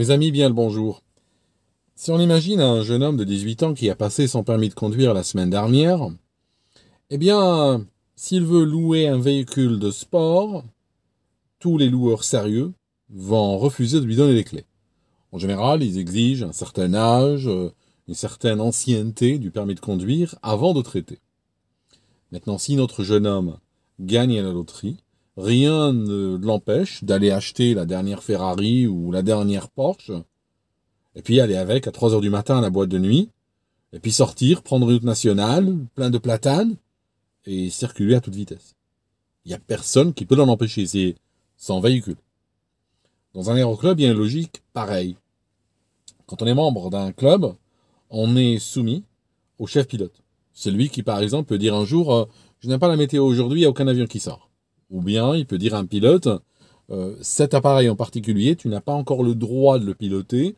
Mes amis, bien le bonjour. Si on imagine un jeune homme de 18 ans qui a passé son permis de conduire la semaine dernière, eh bien, s'il veut louer un véhicule de sport, tous les loueurs sérieux vont refuser de lui donner les clés. En général, ils exigent un certain âge, euh, une certaine ancienneté du permis de conduire avant de traiter. Maintenant, si notre jeune homme gagne à la loterie, rien ne l'empêche d'aller acheter la dernière Ferrari ou la dernière Porsche, et puis aller avec à 3 heures du matin à la boîte de nuit, et puis sortir, prendre une route nationale, plein de platanes, et circuler à toute vitesse. Il n'y a personne qui peut l'en empêcher, c'est sans véhicule. Dans un aéroclub, il y a une logique pareille. Quand on est membre d'un club, on est soumis au chef pilote. Celui qui, par exemple, peut dire un jour, euh, je n'ai pas la météo aujourd'hui, il n'y a aucun avion qui sort. Ou bien il peut dire à un pilote, euh, cet appareil en particulier, tu n'as pas encore le droit de le piloter,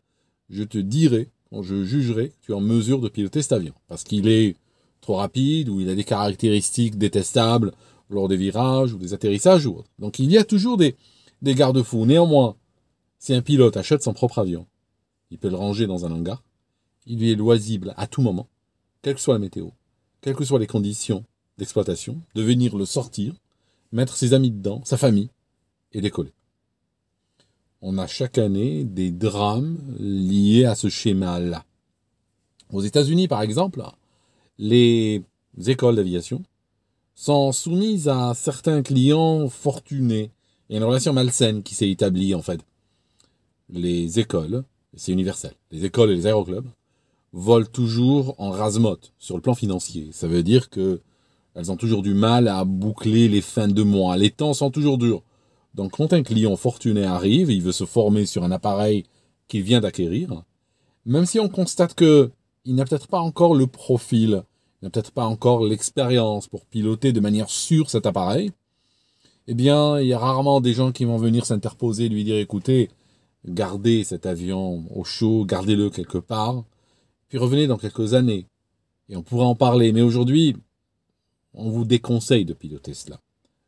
je te dirai, quand je jugerai, tu es en mesure de piloter cet avion. Parce qu'il est trop rapide, ou il a des caractéristiques détestables lors des virages, ou des atterrissages, ou autre. Donc il y a toujours des, des garde-fous. Néanmoins, si un pilote achète son propre avion, il peut le ranger dans un hangar, il lui est loisible à tout moment, quelle que soit la météo, quelles que soient les conditions d'exploitation, de venir le sortir, mettre ses amis dedans, sa famille, et décoller. On a chaque année des drames liés à ce schéma-là. Aux États-Unis, par exemple, les écoles d'aviation sont soumises à certains clients fortunés. Il y a une relation malsaine qui s'est établie, en fait. Les écoles, c'est universel, les écoles et les aéroclubs volent toujours en rase-motte, sur le plan financier. Ça veut dire que elles ont toujours du mal à boucler les fins de mois. Les temps sont toujours durs. Donc quand un client fortuné arrive, il veut se former sur un appareil qu'il vient d'acquérir, même si on constate que il n'a peut-être pas encore le profil, il n'a peut-être pas encore l'expérience pour piloter de manière sûre cet appareil, eh bien, il y a rarement des gens qui vont venir s'interposer lui dire écoutez, gardez cet avion au chaud, gardez-le quelque part, puis revenez dans quelques années et on pourra en parler. Mais aujourd'hui, on vous déconseille de piloter cela.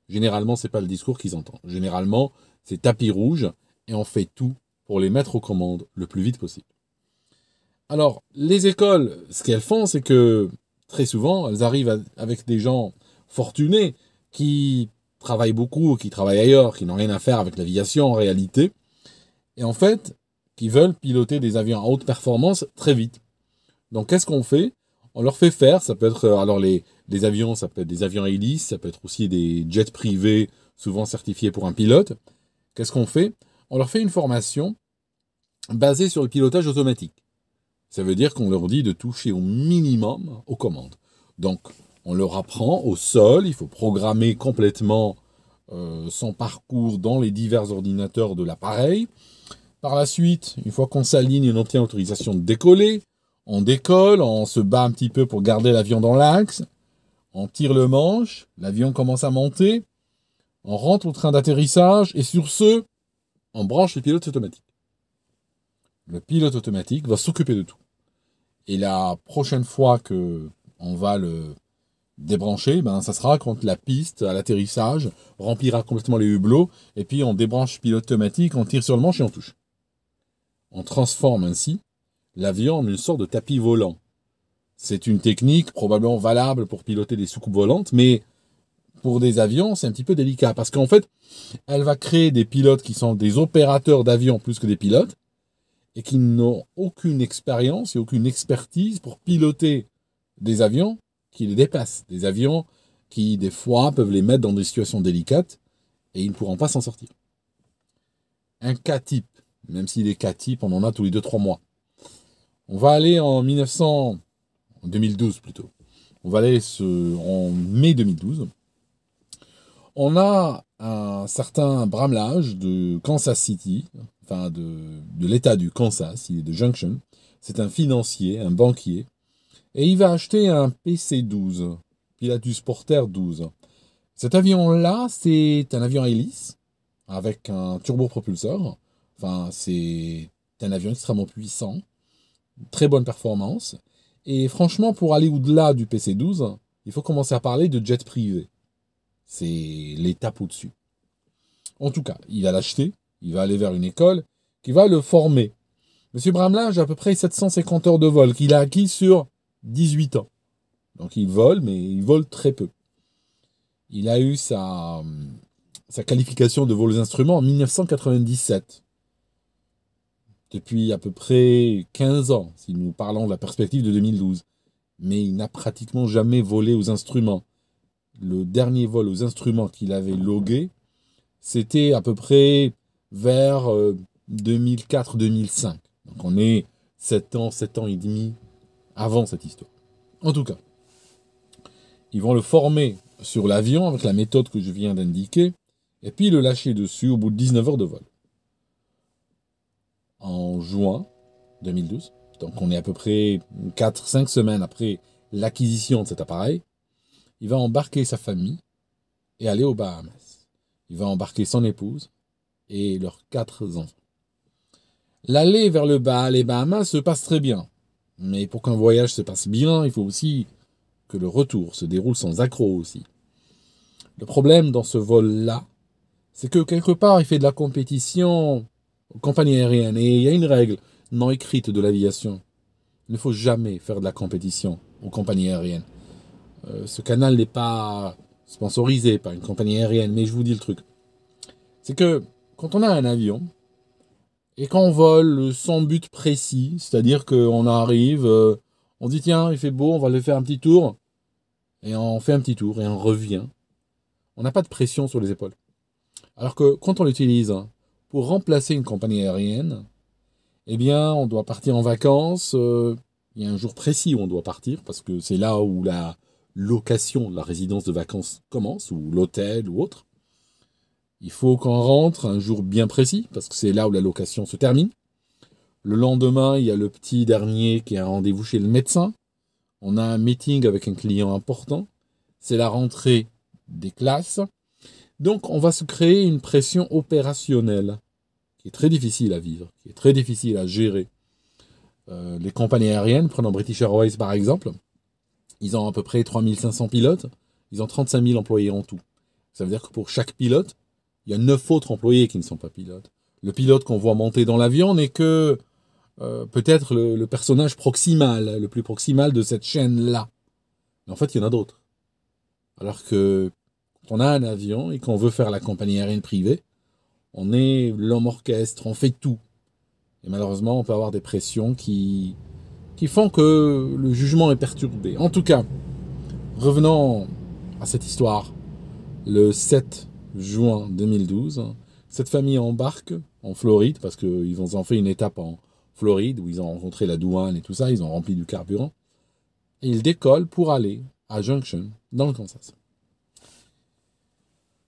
Généralement, c'est pas le discours qu'ils entendent. Généralement, c'est tapis rouge et on fait tout pour les mettre aux commandes le plus vite possible. Alors, les écoles, ce qu'elles font, c'est que très souvent, elles arrivent avec des gens fortunés qui travaillent beaucoup, qui travaillent ailleurs, qui n'ont rien à faire avec l'aviation en réalité, et en fait, qui veulent piloter des avions à haute performance très vite. Donc, qu'est-ce qu'on fait On leur fait faire, ça peut être euh, alors les, des avions, ça peut être des avions à hélice, ça peut être aussi des jets privés, souvent certifiés pour un pilote. Qu'est-ce qu'on fait On leur fait une formation basée sur le pilotage automatique. Ça veut dire qu'on leur dit de toucher au minimum aux commandes. Donc, on leur apprend au sol, il faut programmer complètement euh, son parcours dans les divers ordinateurs de l'appareil. Par la suite, une fois qu'on s'aligne et on obtient l'autorisation de décoller, on décolle, on se bat un petit peu pour garder l'avion dans l'axe. On tire le manche, l'avion commence à monter, on rentre au train d'atterrissage et sur ce, on branche le pilotes automatique. Le pilote automatique va s'occuper de tout. Et la prochaine fois que on va le débrancher, ben ça sera quand la piste à l'atterrissage remplira complètement les hublots et puis on débranche le pilote automatique, on tire sur le manche et on touche. On transforme ainsi l'avion en une sorte de tapis volant c'est une technique probablement valable pour piloter des soucoupes volantes, mais pour des avions, c'est un petit peu délicat parce qu'en fait, elle va créer des pilotes qui sont des opérateurs d'avions plus que des pilotes et qui n'ont aucune expérience et aucune expertise pour piloter des avions qui les dépassent, des avions qui des fois peuvent les mettre dans des situations délicates et ils ne pourront pas s'en sortir. Un cas type, même si est cas types, on en a tous les deux trois mois. On va aller en 1900. 2012 plutôt. On va aller en mai 2012. On a un certain bramelage de Kansas City, enfin de, l'État du Kansas, il est de Junction. C'est un financier, un banquier, et il va acheter un PC-12, du Porter 12. Cet avion-là, c'est un avion à hélice, avec un turbopropulseur. Enfin, c'est un avion extrêmement puissant, très bonne performance. Et franchement, pour aller au-delà du PC12, il faut commencer à parler de jet privé. C'est l'étape au-dessus. En tout cas, il va l'acheter, il va aller vers une école qui va le former. Monsieur Bramlage a à peu près 750 heures de vol qu'il a acquis sur 18 ans. Donc il vole, mais il vole très peu. Il a eu sa, hum, sa qualification de vol aux instruments en 1997 depuis à peu près 15 ans, si nous parlons de la perspective de 2012. Mais il n'a pratiquement jamais volé aux instruments. Le dernier vol aux instruments qu'il avait logué, c'était à peu près vers 2004-2005. Euh, Donc on est 7 ans, 7 ans et demi avant cette histoire. En tout cas, ils vont le former sur l'avion avec la méthode que je viens d'indiquer, et puis le lâcher dessus au bout de 19 heures de vol en juin 2012. Donc on est à peu près 4-5 semaines après l'acquisition de cet appareil. Il va embarquer sa famille et aller aux Bahamas. Il va embarquer son épouse et leurs quatre enfants. L'aller vers le les Bahamas se passe très bien. Mais pour qu'un voyage se passe bien, il faut aussi que le retour se déroule sans accroc aussi. Le problème dans ce vol-là, c'est que quelque part, il fait de la compétition compagnie aérienne, et il y a une règle non écrite de l'aviation. Il ne faut jamais faire de la compétition aux compagnies aériennes. Euh, ce canal n'est pas sponsorisé par une compagnie aérienne, mais je vous dis le truc. C'est que quand on a un avion et qu'on vole sans but précis, c'est-à-dire qu'on arrive, euh, on dit tiens, il fait beau, on va aller faire un petit tour, et on fait un petit tour et on revient, on n'a pas de pression sur les épaules. Alors que quand on l'utilise hein, pour remplacer une compagnie aérienne, eh bien, on doit partir en vacances. Euh, il y a un jour précis où on doit partir, parce que c'est là où la location, la résidence de vacances commence, ou l'hôtel ou autre. Il faut qu'on rentre un jour bien précis, parce que c'est là où la location se termine. Le lendemain, il y a le petit dernier qui a un rendez-vous chez le médecin. On a un meeting avec un client important. C'est la rentrée des classes. Donc, on va se créer une pression opérationnelle est très difficile à vivre, qui est très difficile à gérer. Euh, les compagnies aériennes, prenons British Airways par exemple, ils ont à peu près 3500 pilotes, ils ont 35 000 employés en tout. Ça veut dire que pour chaque pilote, il y a 9 autres employés qui ne sont pas pilotes. Le pilote qu'on voit monter dans l'avion n'est que euh, peut-être le, le, personnage proximal, le plus proximal de cette chaîne-là. Mais en fait, il y en a d'autres. Alors que quand on a un avion et qu'on veut faire la compagnie aérienne privée, on est l'homme orchestre, on fait tout. Et malheureusement, on peut avoir des pressions qui, font que le jugement est perturbé. En tout cas, revenons à cette histoire. Le 7 juin 2012, cette famille embarque en Floride parce qu'ils ont fait une étape en Floride où ils ont rencontré la douane et tout ça, ils ont rempli du carburant. Et ils décollent pour aller à Junction, dans le Kansas.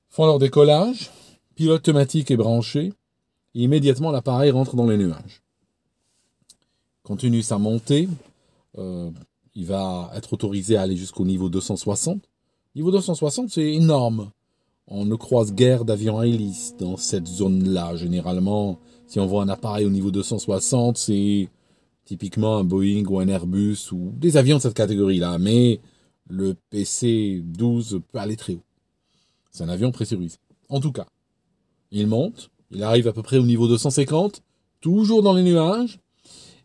font leur décollage, pilote automatique est branché, immédiatement l'appareil rentre dans les nuages. Continue sa montée, euh, il va être autorisé à aller jusqu'au niveau 260. Niveau 260, c'est énorme. On ne croise guère d'avions à hélice dans cette zone-là. Généralement, si on voit un appareil au niveau 260, c'est typiquement un Boeing ou un Airbus ou des avions de cette catégorie-là. Mais le PC-12 peut aller très haut. C'est un avion pressurisé. En tout cas, il monte, il arrive à peu près au niveau 250, toujours dans les nuages.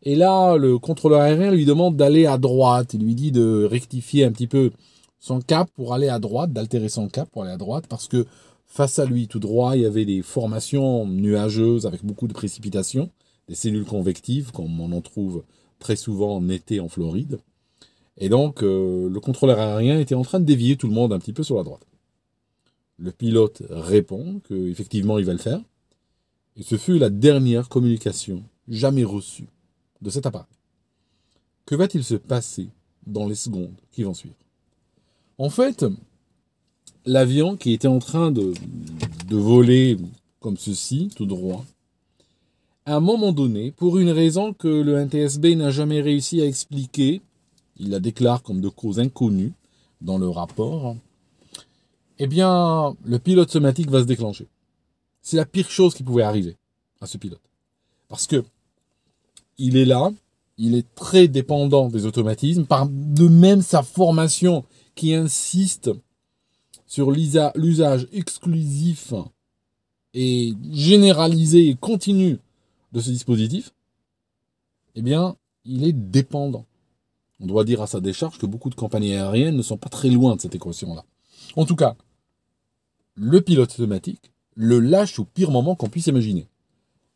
Et là, le contrôleur aérien lui demande d'aller à droite. Il lui dit de rectifier un petit peu son cap pour aller à droite, d'altérer son cap pour aller à droite, parce que face à lui, tout droit, il y avait des formations nuageuses avec beaucoup de précipitations, des cellules convectives, comme on en trouve très souvent en été en Floride. Et donc, euh, le contrôleur aérien était en train de dévier tout le monde un petit peu sur la droite. Le pilote répond qu'effectivement il va le faire. Et ce fut la dernière communication jamais reçue de cet appareil. Que va-t-il se passer dans les secondes qui vont suivre En fait, l'avion qui était en train de, de voler comme ceci, tout droit, à un moment donné, pour une raison que le NTSB n'a jamais réussi à expliquer, il la déclare comme de cause inconnue dans le rapport, eh bien, le pilote somatique va se déclencher. C'est la pire chose qui pouvait arriver à ce pilote. Parce que il est là, il est très dépendant des automatismes, par de même sa formation qui insiste sur l'usage exclusif et généralisé et continu de ce dispositif, eh bien, il est dépendant. On doit dire à sa décharge que beaucoup de compagnies aériennes ne sont pas très loin de cette équation-là. En tout cas, le pilote automatique le lâche au pire moment qu'on puisse imaginer.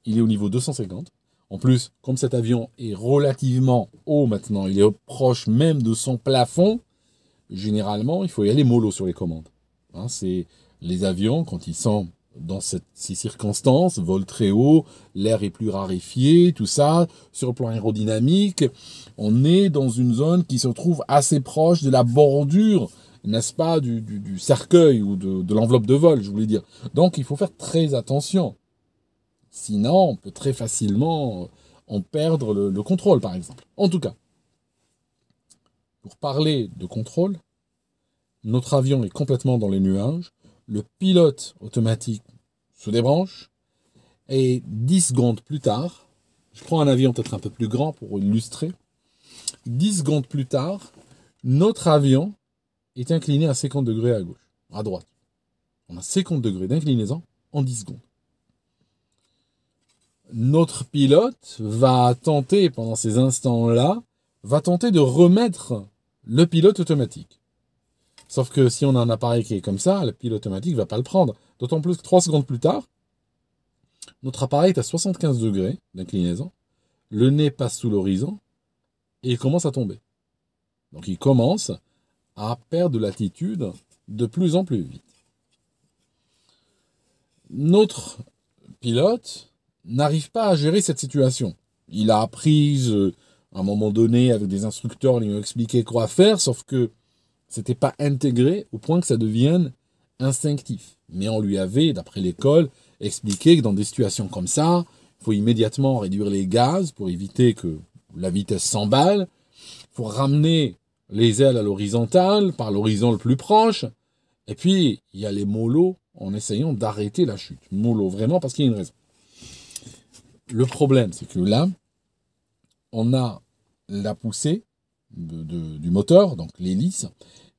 Il est au niveau 250. En plus, comme cet avion est relativement haut maintenant, il est proche même de son plafond, généralement, il faut y aller mollo sur les commandes. Hein, c'est les avions, quand ils sont dans cette, ces circonstances, volent très haut, l'air est plus raréfié, tout ça, sur le plan aérodynamique, on est dans une zone qui se trouve assez proche de la bordure n'est-ce pas, du, cercueil ou de, l'enveloppe de vol, je voulais dire. Donc il faut faire très attention. Sinon, on peut très facilement euh, en perdre le, le contrôle, par exemple. En tout cas, pour parler de contrôle, notre avion est complètement dans les nuages, le pilote automatique se débranche, et 10 secondes plus tard, je prends un avion peut-être un peu plus grand pour illustrer, 10 secondes plus tard, notre avion est incliné à 50 degrés à gauche, à droite. On a 50 degrés d'inclinaison en 10 secondes. Notre pilote va tenter, pendant ces instants-là, va tenter de remettre le pilote automatique. Sauf que si on a un appareil qui est comme ça, le pilote automatique ne va pas le prendre. D'autant plus que 3 secondes plus tard, notre appareil est à 75 degrés d'inclinaison, le nez passe sous l'horizon et il commence à tomber. Donc il commence à perdre l'attitude de plus en plus vite. Notre pilote n'arrive pas à gérer cette situation. Il a appris euh, à un moment donné avec des instructeurs, lui ont expliqué quoi faire, sauf que c'était pas intégré au point que ça devienne instinctif. Mais on lui avait, d'après l'école, expliqué que dans des situations comme ça, il faut immédiatement réduire les gaz pour éviter que la vitesse s'emballe. Il faut ramener les ailes à l'horizontale, par l'horizon le plus proche. Et puis, il y a les mollo en essayant d'arrêter la chute. Mollo, vraiment, parce qu'il y a une raison. Le problème, c'est que là, on a la poussée du moteur, donc l'hélice,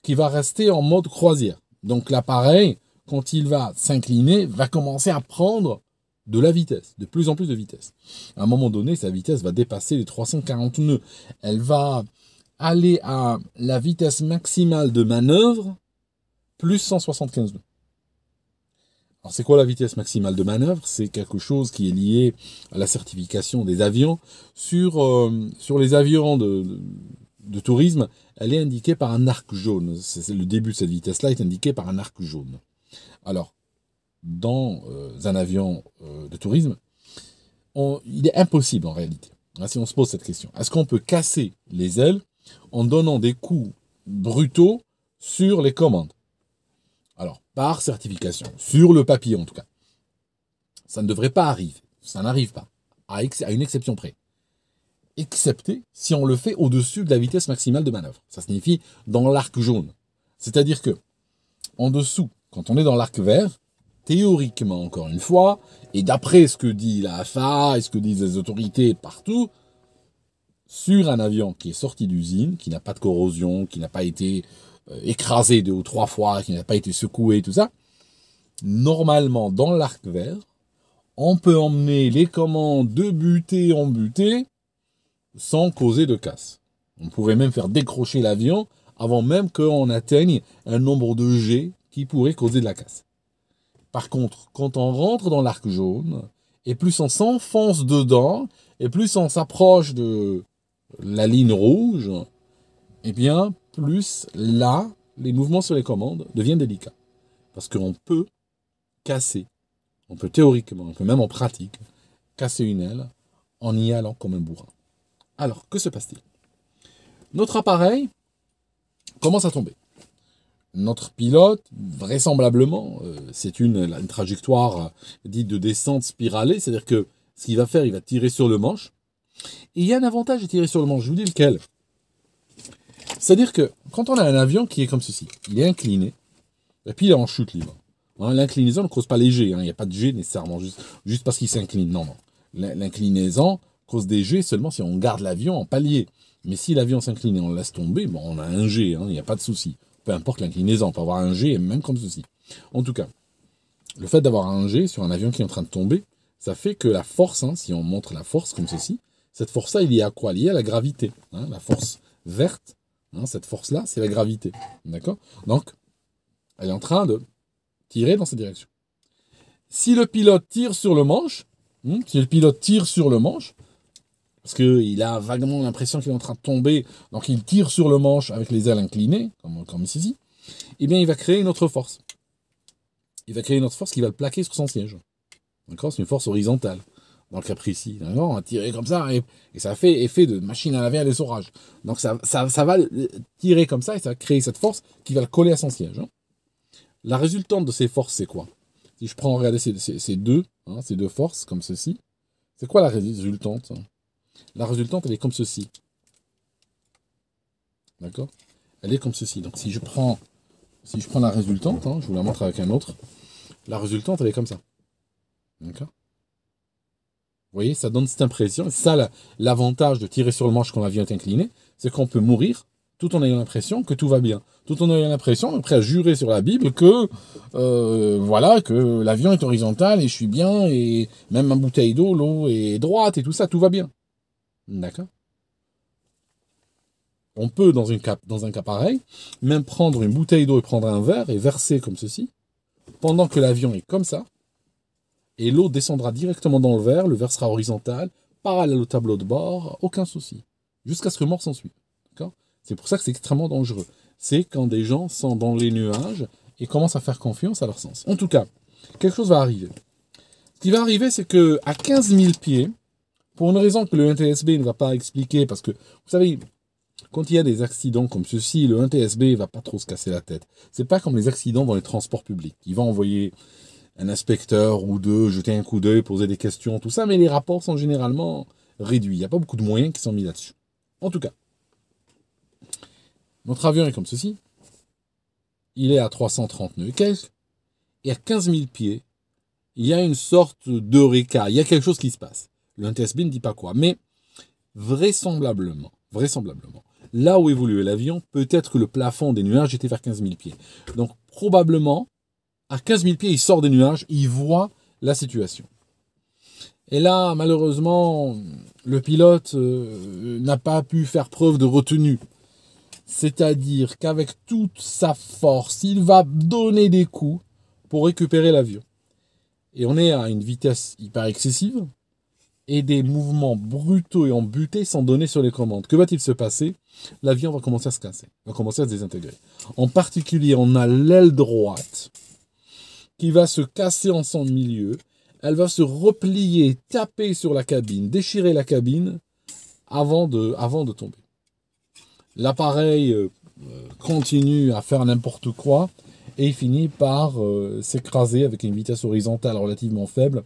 qui va rester en mode croisière. Donc l'appareil, quand il va s'incliner, va commencer à prendre de la vitesse, de plus en plus de vitesse. À un moment donné, sa vitesse va dépasser les 340 nœuds. Elle va aller à la vitesse maximale de manœuvre plus 175 Alors c'est quoi la vitesse maximale de manœuvre C'est quelque chose qui est lié à la certification des avions. Sur, euh, sur les avions de, tourisme, elle est indiquée par un arc jaune. C'est, le début de cette vitesse-là est indiqué par un arc jaune. Alors, dans euh, un avion euh, de tourisme, il est impossible en réalité, hein, si on se pose cette question. Est-ce qu'on peut casser les ailes en donnant des coups brutaux sur les commandes. Alors, par certification, sur le papier en tout cas. Ça ne devrait pas arriver, ça n'arrive pas, à, une exception près. Excepté si on le fait au-dessus de la vitesse maximale de manœuvre. Ça signifie dans l'arc jaune. C'est-à-dire que, en dessous, quand on est dans l'arc vert, théoriquement encore une fois, et d'après ce que dit la FA et ce que disent les autorités partout, sur un avion qui est sorti d'usine, qui n'a pas de corrosion, qui n'a pas été euh, écrasé deux ou trois fois, qui n'a pas été secoué, tout ça, normalement, dans l'arc vert, on peut emmener les commandes de butée en butée sans causer de casse. On pourrait même faire décrocher l'avion avant même qu'on atteigne un nombre de G qui pourrait causer de la casse. Par contre, quand on rentre dans l'arc jaune, et plus on s'enfonce dedans, et plus on s'approche de, la ligne rouge, et eh bien, plus là, les mouvements sur les commandes deviennent délicats. Parce qu'on peut casser, on peut théoriquement, on peut même en pratique, casser une aile en y allant comme un bourrin. Alors, que se passe-t-il Notre appareil commence à tomber. Notre pilote, vraisemblablement, euh, c'est une, une, trajectoire euh, dite de descente spiralée, c'est-à-dire que ce qu'il va faire, il va tirer sur le manche, et il y a un avantage à tirer sur le manche, je vous dis lequel. C'est-à-dire que quand on a un avion qui est comme ceci, il est incliné, et puis il est en chute libre. Hein, l'inclinaison ne cause pas les jets, hein. il n'y a pas de jets nécessairement, juste, juste parce qu'il s'incline. Non, non. L'inclinaison cause des jets seulement si on garde l'avion en palier. Mais si l'avion s'incline et on le laisse tomber, bon, on a un jet, hein, il n'y a pas de souci. Peu importe l'inclinaison, on peut avoir un jet, même comme ceci. En tout cas, le fait d'avoir un jet sur un avion qui est en train de tomber, ça fait que la force, si on montre la force comme ceci, cette force-là, il y à quoi lié à la gravité. Hein, la force verte, hein, cette force-là, c'est la gravité. D'accord Donc, elle est en train de tirer dans cette direction. Si le pilote tire sur le manche, hein, si le pilote tire sur le manche, parce qu'il a vaguement l'impression qu'il est en train de tomber, donc il tire sur le manche avec les ailes inclinées, comme, comme ici, eh bien il va créer une autre force. Il va créer une autre force qui va le plaquer sur son siège. D'accord C'est une force horizontale dans le cas précis. Non, hein, tirer comme ça, et, ça fait effet de machine à laver à orages Donc ça, va euh, tirer comme ça, et ça va créer cette force qui va le coller à son siège. Hein. La résultante de ces forces, c'est quoi Si je prends, regardez ces, ces, deux, hein, ces deux forces, comme ceci, c'est quoi la résultante La résultante, elle est comme ceci. D'accord Elle est comme ceci. Donc si je prends, si je prends la résultante, je vous la montre avec un autre, la résultante, elle est comme ça. D'accord vous voyez, ça donne cette impression. Ça, l'avantage de tirer sur le manche quand l'avion est incliné, c'est qu'on peut mourir tout en ayant l'impression que tout va bien, tout en ayant l'impression, après à jurer sur la Bible, que euh, voilà, que l'avion est horizontal et je suis bien, et même ma bouteille d'eau, l'eau est droite et tout ça, tout va bien. D'accord On peut, dans, une cap, dans un cas pareil, même prendre une bouteille d'eau et prendre un verre et verser comme ceci, pendant que l'avion est comme ça, et l'eau descendra directement dans le verre, le verre sera horizontal, parallèle au tableau de bord, aucun souci, jusqu'à ce que mort s'ensuit. C'est pour ça que c'est extrêmement dangereux. C'est quand des gens sont dans les nuages et commencent à faire confiance à leur sens. En tout cas, quelque chose va arriver. Ce qui va arriver, c'est que à 15 000 pieds, pour une raison que le NTSB ne va pas expliquer, parce que, vous savez, quand il y a des accidents comme ceci, le 1 ne va pas trop se casser la tête. n'est pas comme les accidents dans les transports publics. Il va envoyer un inspecteur ou deux, jeter un coup d'œil, poser des questions, tout ça, mais les rapports sont généralement réduits. Il n'y a pas beaucoup de moyens qui sont mis là-dessus. En tout cas, notre avion est comme ceci. Il est à 330 nœuds et quelques, et à 15 000 pieds, il y a une sorte d'eureka, il y a quelque chose qui se passe. Le ne dit pas quoi, mais vraisemblablement, vraisemblablement, là où évoluait l'avion, peut-être que le plafond des nuages était vers 15 000 pieds. Donc probablement, à 15 000 pieds, il sort des nuages, il voit la situation. Et là, malheureusement, le pilote euh, n'a pas pu faire preuve de retenue. C'est-à-dire qu'avec toute sa force, il va donner des coups pour récupérer l'avion. Et on est à une vitesse hyper excessive et des mouvements brutaux et embutés sont donnés sur les commandes. Que va-t-il se passer L'avion va commencer à se casser, va commencer à se désintégrer. En particulier, on a l'aile droite qui va se casser en son milieu. Elle va se replier, taper sur la cabine, déchirer la cabine avant de, avant de tomber. L'appareil euh, continue à faire n'importe quoi et finit par euh, s'écraser avec une vitesse horizontale relativement faible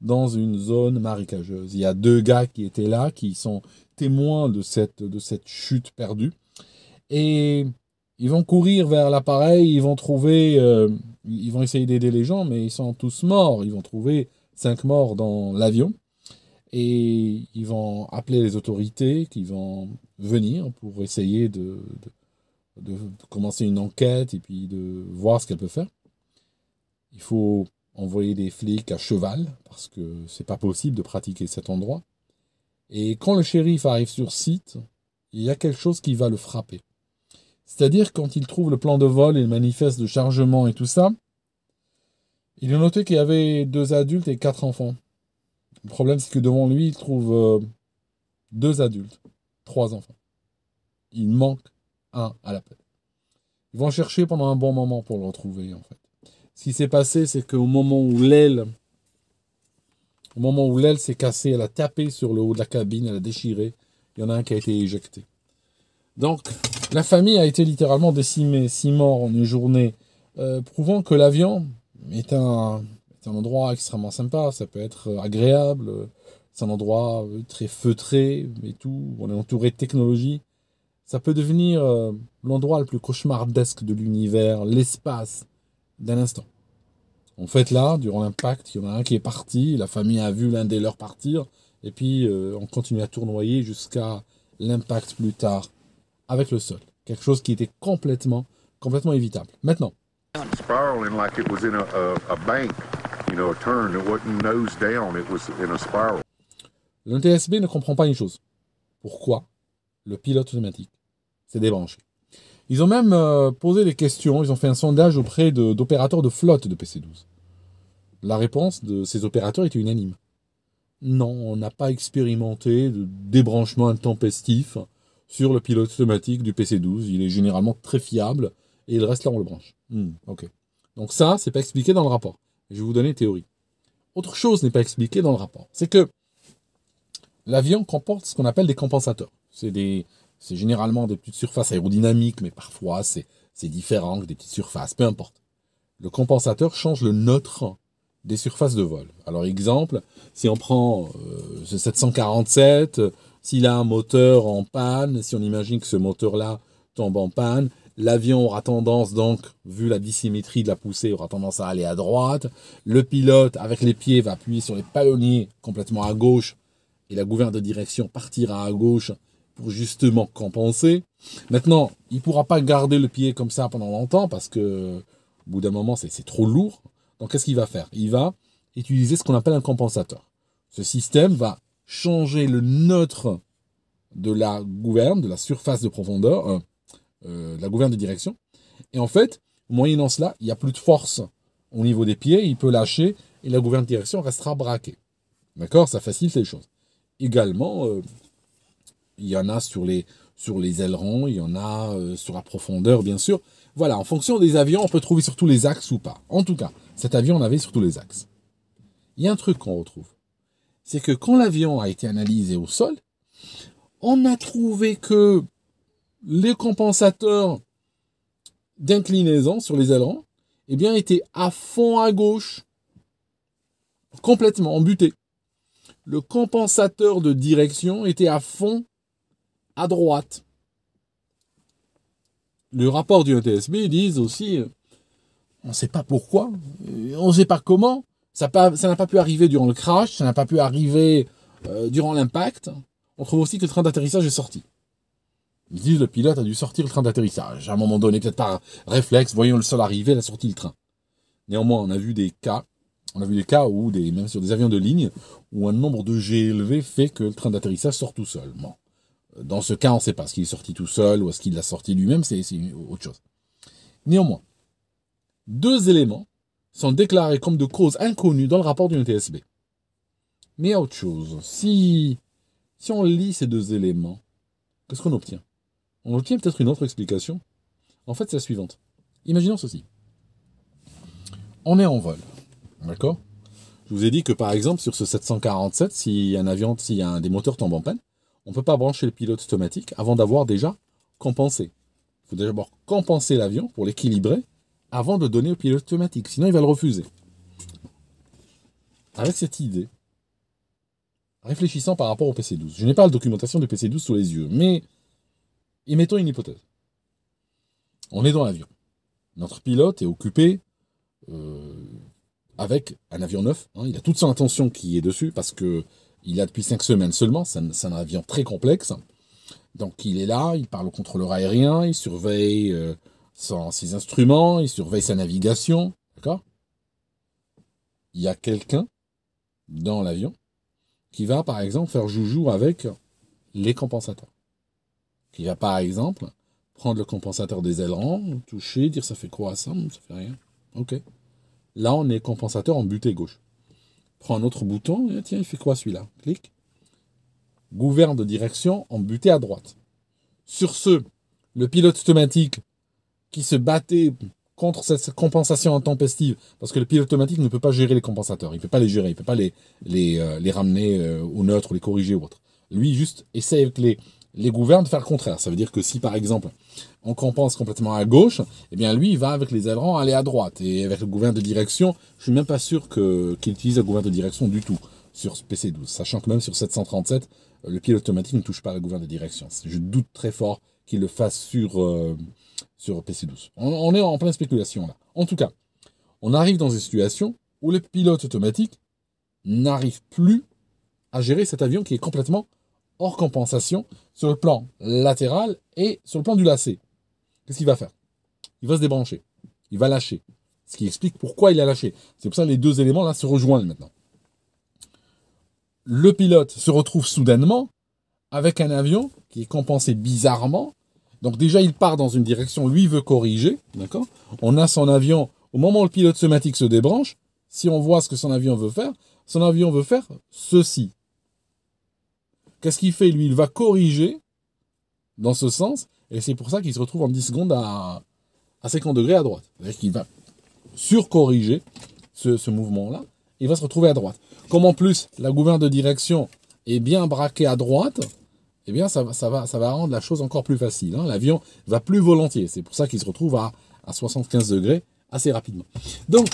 dans une zone marécageuse. Il y a deux gars qui étaient là, qui sont témoins de cette, de cette chute perdue. Et ils vont courir vers l'appareil, ils vont trouver euh, ils vont essayer d'aider les gens, mais ils sont tous morts. Ils vont trouver cinq morts dans l'avion et ils vont appeler les autorités qui vont venir pour essayer de, de, commencer une enquête et puis de voir ce qu'elle peut faire. Il faut envoyer des flics à cheval parce que c'est pas possible de pratiquer cet endroit. Et quand le shérif arrive sur site, il y a quelque chose qui va le frapper. C'est-à-dire, quand il trouve le plan de vol et le manifeste de chargement et tout ça, il a noté qu'il y avait deux adultes et quatre enfants. Le problème, c'est que devant lui, il trouve euh, deux adultes, trois enfants. Il manque un à l'appel. Ils vont chercher pendant un bon moment pour le retrouver, en fait. Ce qui s'est passé, c'est qu'au moment où l'aile, au moment où l'aile s'est cassée, elle a tapé sur le haut de la cabine, elle a déchiré. Il y en a un qui a été éjecté. Donc, la famille a été littéralement décimée, six morts en une journée, euh, prouvant que l'avion est un, endroit extrêmement sympa, ça peut être euh, agréable, euh, c'est un endroit très feutré et tout, on est entouré de technologie. Ça peut devenir l'endroit le plus cauchemardesque de l'univers, l'espace, d'un instant. En fait, là, durant l'impact, il y en a un qui est parti, la famille a vu l'un des leurs partir, et puis on continue à tournoyer jusqu'à l'impact plus tard avec le sol. Quelque chose qui était complètement, complètement évitable. Maintenant. L'NTSB ne comprend pas une chose. Pourquoi le pilote automatique s'est débranché Ils ont même euh, posé des questions, ils ont fait un sondage auprès d'opérateurs de, de flotte de PC-12. La réponse de ces opérateurs était unanime. Non, on n'a pas expérimenté de débranchement intempestif sur le pilote automatique du PC12. Il est généralement très fiable et il reste là, on le branche. Hmm. ok. Donc ça, c'est pas expliqué dans le rapport. Je vais vous donner une théorie. Autre chose n'est pas expliquée dans le rapport, c'est que l'avion comporte ce qu'on appelle des compensateurs. C'est des, c'est généralement des petites surfaces aérodynamiques, mais parfois c'est, c'est différent que des petites surfaces, peu importe. Le compensateur change le neutre des surfaces de vol. Alors exemple, si on prend euh, ce 747, s'il a un moteur en panne, si on imagine que ce moteur-là tombe en panne, l'avion aura tendance donc, vu la dissymétrie de la poussée, aura tendance à aller à droite. Le pilote, avec les pieds, va appuyer sur les palonniers complètement à gauche et la gouverne de direction partira à gauche pour justement compenser. Maintenant, il ne pourra pas garder le pied comme ça pendant longtemps parce que au bout d'un moment, c'est trop lourd. Donc, qu'est-ce qu'il va faire Il va utiliser ce qu'on appelle un compensateur. Ce système va changer le neutre de la gouverne, de la surface de profondeur, euh, euh, la gouverne de direction. Et en fait, moyennant cela, il n'y a plus de force au niveau des pieds, il peut lâcher et la gouverne de direction restera braquée. D'accord Ça facilite les choses. Également, euh, il y en a sur les, sur les ailerons, il y en a sur la profondeur, bien sûr. Voilà, en fonction des avions, on peut trouver sur tous les axes ou pas. En tout cas, cet avion, on avait sur tous les axes. Il y a un truc qu'on retrouve c'est que quand l'avion a été analysé au sol, on a trouvé que les compensateurs d'inclinaison sur les ailerons, eh bien, étaient à fond à gauche, complètement embutés. Le compensateur de direction était à fond à droite. Le rapport du ETSB dit aussi, euh, on ne sait pas pourquoi, on ne sait pas comment, ça n'a pas pu arriver durant le crash, ça n'a pas pu arriver euh, durant l'impact. On trouve aussi que le train d'atterrissage est sorti. Ils disent le pilote a dû sortir le train d'atterrissage. À un moment donné, peut-être par réflexe, voyons le sol arriver, il a sorti le train. Néanmoins, on a vu des cas, on a vu des cas où, même sur des avions de ligne, où un nombre de G élevé fait que le train d'atterrissage sort tout seul. Dans ce cas, on ne sait pas ce qu'il est sorti tout seul ou ce qu'il sorti lui-même, c'est autre chose. Néanmoins, deux éléments sont déclarés comme de cause inconnues dans le rapport d'une TSB. Mais autre chose, si, si on lit ces deux éléments, qu'est-ce qu'on obtient On obtient peut-être une autre explication. En fait, c'est la suivante. Imaginons ceci. On est en vol. D'accord Je vous ai dit que par exemple, sur ce 747, si un avion, si un des moteurs tombe en panne, on ne peut pas brancher le pilote automatique avant d'avoir déjà compensé. Il faut d'abord compenser l'avion pour l'équilibrer avant de donner au pilote automatique, sinon il va le refuser. Avec cette idée, réfléchissant par rapport au PC12, je n'ai pas la documentation du PC12 sous les yeux, mais émettons une hypothèse. On est dans l'avion. Notre pilote est occupé euh, avec un avion neuf. Hein. Il a toute son attention qui est dessus parce que il a depuis cinq semaines seulement. C'est un, avion très complexe. Donc il est là, il parle au contrôleur aérien, il surveille euh, sans ses instruments, il surveille sa navigation, d'accord Il y a quelqu'un dans l'avion qui va par exemple faire joujou avec les compensateurs. Qui va par exemple prendre le compensateur des ailerons, toucher, dire ça fait quoi ça, ça fait rien. Ok. Là on est compensateur en butée gauche. Prends un autre bouton, et eh, tiens il fait quoi celui-là Clique. Gouverne de direction en butée à droite. Sur ce, le pilote automatique qui se battait contre cette compensation intempestive, parce que le pilote automatique ne peut pas gérer les compensateurs, il ne peut pas les gérer, il ne peut pas les, les, euh, ramener euh, au neutre, ou les corriger ou autre. Lui, juste, essaie avec les, les gouvernes de faire le contraire. Ça veut dire que si, par exemple, on compense complètement à gauche, eh bien, lui, il va avec les ailerons aller à droite. Et avec le gouverne de direction, je suis même pas sûr que, qu'il utilise le gouverne de direction du tout sur PC12, sachant que même sur 737, le pilote automatique ne touche pas le la gouverne de direction. Je doute très fort qu'il le fasse sur... Euh, sur PC12. On, est en pleine spéculation là. En tout cas, on arrive dans une situation où le pilote automatique n'arrive plus à gérer cet avion qui est complètement hors compensation sur le plan latéral et sur le plan du lacet. Qu'est-ce qu'il va faire Il va se débrancher. Il va lâcher. Ce qui explique pourquoi il a lâché. C'est pour ça que les deux éléments là se rejoignent maintenant. Le pilote se retrouve soudainement avec un avion qui est compensé bizarrement donc déjà, il part dans une direction, lui veut corriger, d'accord On a son avion, au moment où le pilote somatique se débranche, si on voit ce que son avion veut faire, son avion veut faire ceci. Qu'est-ce qu'il fait Lui, il va corriger dans ce sens, et c'est pour ça qu'il se retrouve en 10 secondes à, à 50 degrés à droite. C'est-à-dire qu'il va surcorriger ce, ce mouvement-là, il va se retrouver à droite. Comme en plus, la gouverne de direction est bien braquée à droite, eh bien, ça, va, rendre la chose encore plus facile. Hein. L'avion va plus volontiers. C'est pour ça qu'il se retrouve à, 75 degrés assez rapidement. Donc,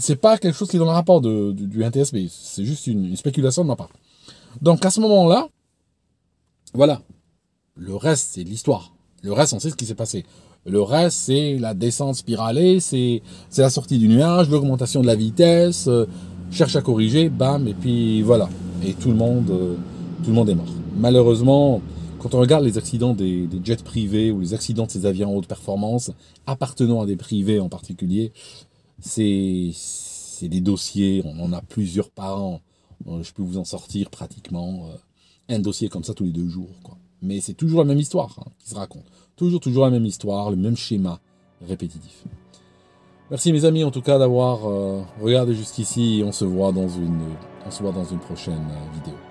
ce n'est pas quelque chose qui est dans le rapport du, du, NTSB. C'est juste une, spéculation de ma part. Donc, à ce moment-là, voilà. Le reste, c'est l'histoire. Le reste, on sait ce qui s'est passé. Le reste, c'est la descente spiralée, c'est la sortie du nuage, l'augmentation de la vitesse, euh, cherche à corriger, bam, et puis voilà. Et tout le monde, euh, tout le monde est mort malheureusement, quand on regarde les accidents des, jets privés ou les accidents de ces avions en haute performance, appartenant à des privés en particulier, c'est des dossiers, on en a plusieurs par an. Euh, je peux vous en sortir pratiquement euh, un dossier comme ça tous les deux jours. Mais c'est toujours la même histoire hein, qui se raconte. Toujours, toujours la même histoire, le même schéma répétitif. Merci mes amis en tout cas d'avoir euh, regardé jusqu'ici et on on se voit dans une prochaine vidéo.